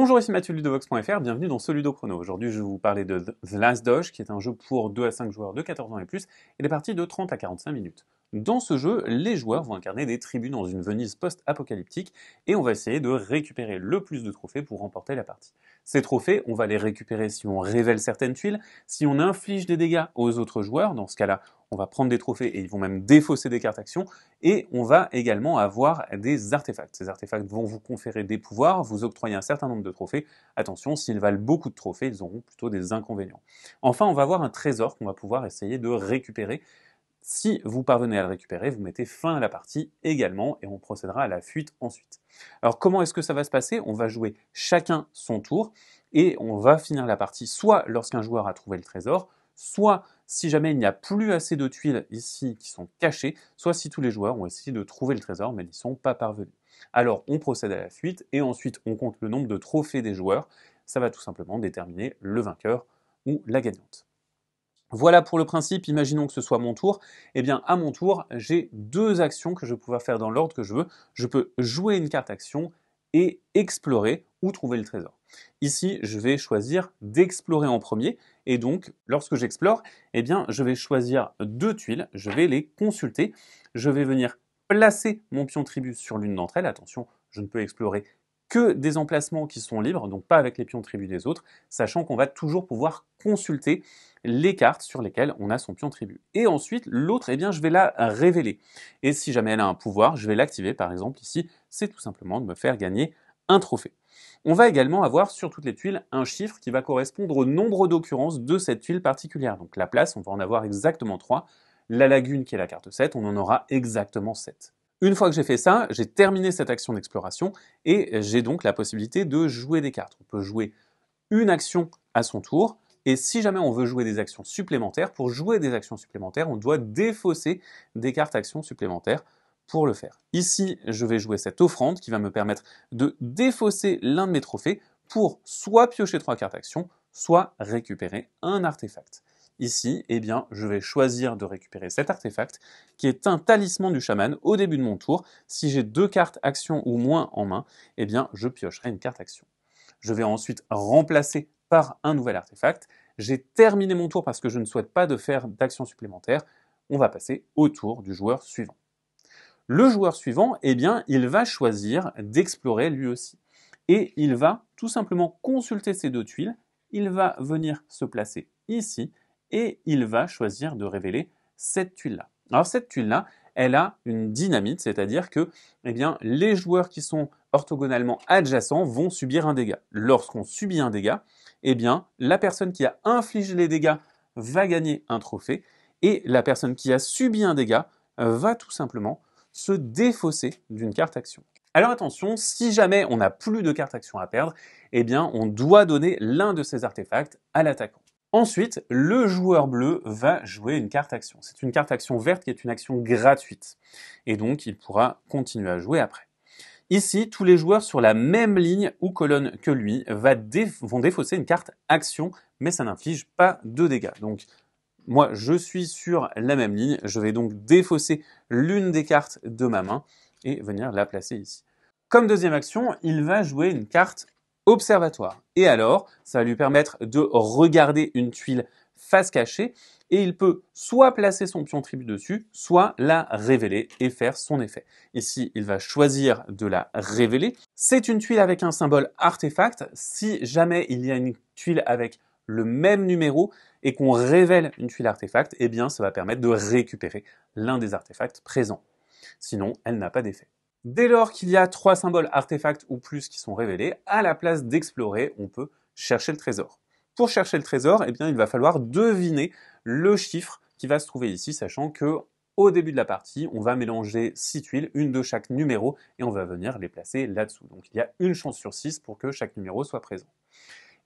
Bonjour, ici Mathieu Ludovox.fr, bienvenue dans ce Chrono. Aujourd'hui, je vais vous parler de The Last Doge, qui est un jeu pour 2 à 5 joueurs de 14 ans et plus, et des parties de 30 à 45 minutes. Dans ce jeu, les joueurs vont incarner des tribus dans une Venise post-apocalyptique et on va essayer de récupérer le plus de trophées pour remporter la partie. Ces trophées, on va les récupérer si on révèle certaines tuiles, si on inflige des dégâts aux autres joueurs, dans ce cas-là, on va prendre des trophées et ils vont même défausser des cartes actions, et on va également avoir des artefacts. Ces artefacts vont vous conférer des pouvoirs, vous octroyer un certain nombre de trophées. Attention, s'ils valent beaucoup de trophées, ils auront plutôt des inconvénients. Enfin, on va avoir un trésor qu'on va pouvoir essayer de récupérer. Si vous parvenez à le récupérer, vous mettez fin à la partie également et on procédera à la fuite ensuite. Alors comment est-ce que ça va se passer On va jouer chacun son tour et on va finir la partie soit lorsqu'un joueur a trouvé le trésor, soit si jamais il n'y a plus assez de tuiles ici qui sont cachées, soit si tous les joueurs ont essayé de trouver le trésor mais n'y sont pas parvenus. Alors on procède à la fuite et ensuite on compte le nombre de trophées des joueurs. Ça va tout simplement déterminer le vainqueur ou la gagnante. Voilà pour le principe, imaginons que ce soit mon tour. Eh bien, à mon tour, j'ai deux actions que je vais pouvoir faire dans l'ordre que je veux. Je peux jouer une carte action et explorer ou trouver le trésor. Ici, je vais choisir d'explorer en premier et donc lorsque j'explore, eh bien, je vais choisir deux tuiles, je vais les consulter, je vais venir placer mon pion tribus sur l'une d'entre elles. Attention, je ne peux explorer que des emplacements qui sont libres, donc pas avec les pions de tribu des autres, sachant qu'on va toujours pouvoir consulter les cartes sur lesquelles on a son pion de tribu. Et ensuite, l'autre, eh bien, je vais la révéler. Et si jamais elle a un pouvoir, je vais l'activer. Par exemple, ici, c'est tout simplement de me faire gagner un trophée. On va également avoir sur toutes les tuiles un chiffre qui va correspondre au nombre d'occurrences de cette tuile particulière. Donc la place, on va en avoir exactement 3. La lagune, qui est la carte 7, on en aura exactement 7. Une fois que j'ai fait ça, j'ai terminé cette action d'exploration et j'ai donc la possibilité de jouer des cartes. On peut jouer une action à son tour et si jamais on veut jouer des actions supplémentaires, pour jouer des actions supplémentaires, on doit défausser des cartes actions supplémentaires pour le faire. Ici, je vais jouer cette offrande qui va me permettre de défausser l'un de mes trophées pour soit piocher trois cartes actions, soit récupérer un artefact ici, eh bien, je vais choisir de récupérer cet artefact qui est un talisman du chaman au début de mon tour. Si j'ai deux cartes action ou moins en main, eh bien, je piocherai une carte action. Je vais ensuite remplacer par un nouvel artefact. J'ai terminé mon tour parce que je ne souhaite pas de faire d'action supplémentaire. On va passer au tour du joueur suivant. Le joueur suivant, eh bien, il va choisir d'explorer lui aussi. Et il va tout simplement consulter ces deux tuiles. Il va venir se placer ici et il va choisir de révéler cette tuile-là. Alors cette tuile-là, elle a une dynamite, c'est-à-dire que eh bien, les joueurs qui sont orthogonalement adjacents vont subir un dégât. Lorsqu'on subit un dégât, eh bien, la personne qui a infligé les dégâts va gagner un trophée et la personne qui a subi un dégât euh, va tout simplement se défausser d'une carte action. Alors attention, si jamais on n'a plus de carte action à perdre, eh bien on doit donner l'un de ces artefacts à l'attaquant. Ensuite, le joueur bleu va jouer une carte action. C'est une carte action verte qui est une action gratuite. Et donc, il pourra continuer à jouer après. Ici, tous les joueurs sur la même ligne ou colonne que lui vont défausser une carte action, mais ça n'inflige pas de dégâts. Donc, moi, je suis sur la même ligne, je vais donc défausser l'une des cartes de ma main et venir la placer ici. Comme deuxième action, il va jouer une carte observatoire. Et alors, ça va lui permettre de regarder une tuile face cachée et il peut soit placer son pion tribu dessus, soit la révéler et faire son effet. Ici, il va choisir de la révéler. C'est une tuile avec un symbole artefact. Si jamais il y a une tuile avec le même numéro et qu'on révèle une tuile artefact, eh bien, ça va permettre de récupérer l'un des artefacts présents. Sinon, elle n'a pas d'effet. Dès lors qu'il y a trois symboles, artefacts ou plus qui sont révélés, à la place d'explorer, on peut chercher le trésor. Pour chercher le trésor, eh bien, il va falloir deviner le chiffre qui va se trouver ici, sachant que au début de la partie, on va mélanger six tuiles, une de chaque numéro, et on va venir les placer là-dessous. Donc il y a une chance sur six pour que chaque numéro soit présent.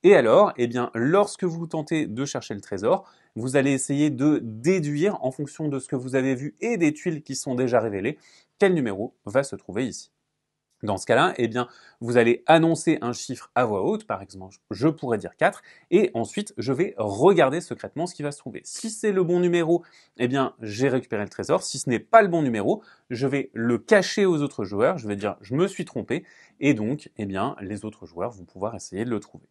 Et alors, eh bien, lorsque vous tentez de chercher le trésor, vous allez essayer de déduire en fonction de ce que vous avez vu et des tuiles qui sont déjà révélées, quel numéro va se trouver ici. Dans ce cas-là, eh bien, vous allez annoncer un chiffre à voix haute, par exemple, je pourrais dire 4, et ensuite, je vais regarder secrètement ce qui va se trouver. Si c'est le bon numéro, eh bien, j'ai récupéré le trésor. Si ce n'est pas le bon numéro, je vais le cacher aux autres joueurs, je vais dire, je me suis trompé, et donc, eh bien, les autres joueurs vont pouvoir essayer de le trouver.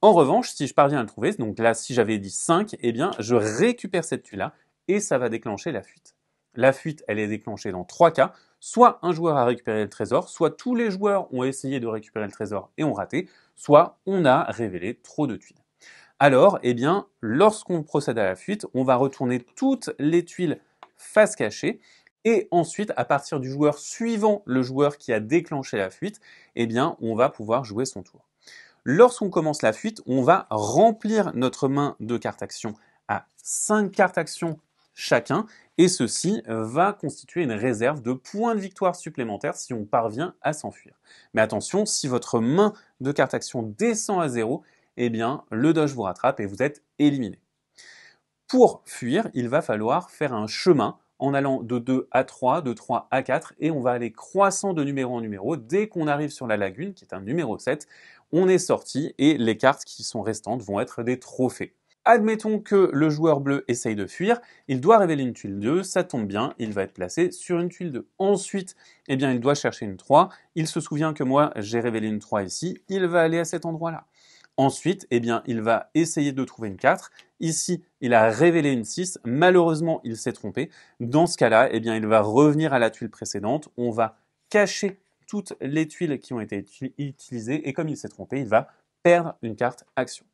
En revanche, si je parviens à le trouver, donc là, si j'avais dit 5, eh bien, je récupère cette tuile là et ça va déclencher la fuite. La fuite, elle est déclenchée dans trois cas. Soit un joueur a récupéré le trésor, soit tous les joueurs ont essayé de récupérer le trésor et ont raté, soit on a révélé trop de tuiles. Alors, eh bien, lorsqu'on procède à la fuite, on va retourner toutes les tuiles face cachée et ensuite, à partir du joueur suivant le joueur qui a déclenché la fuite, eh bien, on va pouvoir jouer son tour. Lorsqu'on commence la fuite, on va remplir notre main de cartes actions à 5 cartes actions chacun et ceci va constituer une réserve de points de victoire supplémentaires si on parvient à s'enfuir. Mais attention, si votre main de carte action descend à zéro, eh bien le dodge vous rattrape et vous êtes éliminé. Pour fuir, il va falloir faire un chemin en allant de 2 à 3, de 3 à 4, et on va aller croissant de numéro en numéro. Dès qu'on arrive sur la lagune, qui est un numéro 7, on est sorti et les cartes qui sont restantes vont être des trophées. Admettons que le joueur bleu essaye de fuir, il doit révéler une tuile 2, ça tombe bien, il va être placé sur une tuile 2. Ensuite, eh bien, il doit chercher une 3, il se souvient que moi j'ai révélé une 3 ici, il va aller à cet endroit-là. Ensuite, eh bien, il va essayer de trouver une 4. Ici, il a révélé une 6. Malheureusement, il s'est trompé. Dans ce cas-là, eh bien, il va revenir à la tuile précédente. On va cacher toutes les tuiles qui ont été utilisées. Et comme il s'est trompé, il va perdre une carte action.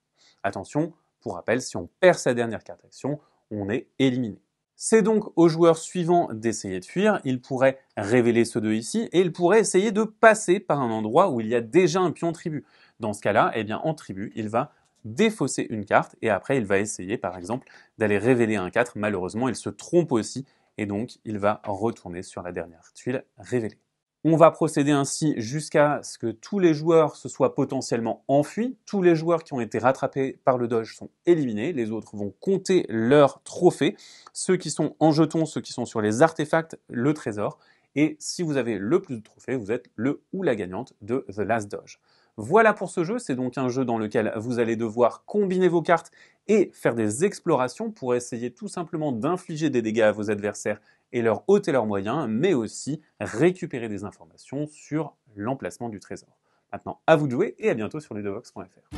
Attention, pour rappel, si on perd sa dernière carte action, on est éliminé. C'est donc au joueur suivant d'essayer de fuir, il pourrait révéler ce 2 ici et il pourrait essayer de passer par un endroit où il y a déjà un pion tribu. Dans ce cas-là, eh bien en tribu, il va défausser une carte et après il va essayer par exemple d'aller révéler un 4. Malheureusement, il se trompe aussi et donc il va retourner sur la dernière tuile révélée. On va procéder ainsi jusqu'à ce que tous les joueurs se soient potentiellement enfuis. Tous les joueurs qui ont été rattrapés par le doge sont éliminés. Les autres vont compter leurs trophées. Ceux qui sont en jetons, ceux qui sont sur les artefacts, le trésor. Et si vous avez le plus de trophées, vous êtes le ou la gagnante de The Last Doge. Voilà pour ce jeu, c'est donc un jeu dans lequel vous allez devoir combiner vos cartes et faire des explorations pour essayer tout simplement d'infliger des dégâts à vos adversaires et leur ôter leurs moyens, mais aussi récupérer des informations sur l'emplacement du trésor. Maintenant, à vous de jouer et à bientôt sur ludovox.fr.